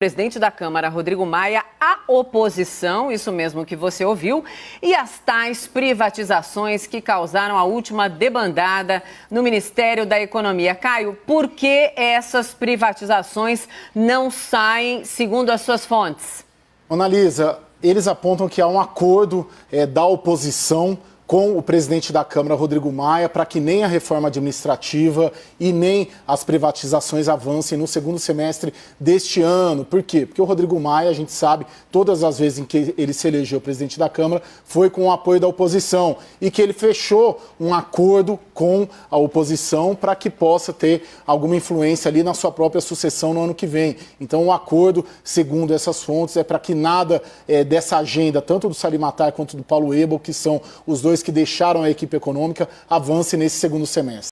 presidente da Câmara, Rodrigo Maia, a oposição, isso mesmo que você ouviu, e as tais privatizações que causaram a última debandada no Ministério da Economia. Caio, por que essas privatizações não saem, segundo as suas fontes? Analisa, eles apontam que há um acordo é, da oposição com o presidente da Câmara, Rodrigo Maia, para que nem a reforma administrativa e nem as privatizações avancem no segundo semestre deste ano. Por quê? Porque o Rodrigo Maia, a gente sabe, todas as vezes em que ele se elegeu presidente da Câmara, foi com o apoio da oposição e que ele fechou um acordo com a oposição para que possa ter alguma influência ali na sua própria sucessão no ano que vem. Então, o acordo, segundo essas fontes, é para que nada é, dessa agenda, tanto do Salimatar quanto do Paulo Ebel, que são os dois que deixaram a equipe econômica avance nesse segundo semestre.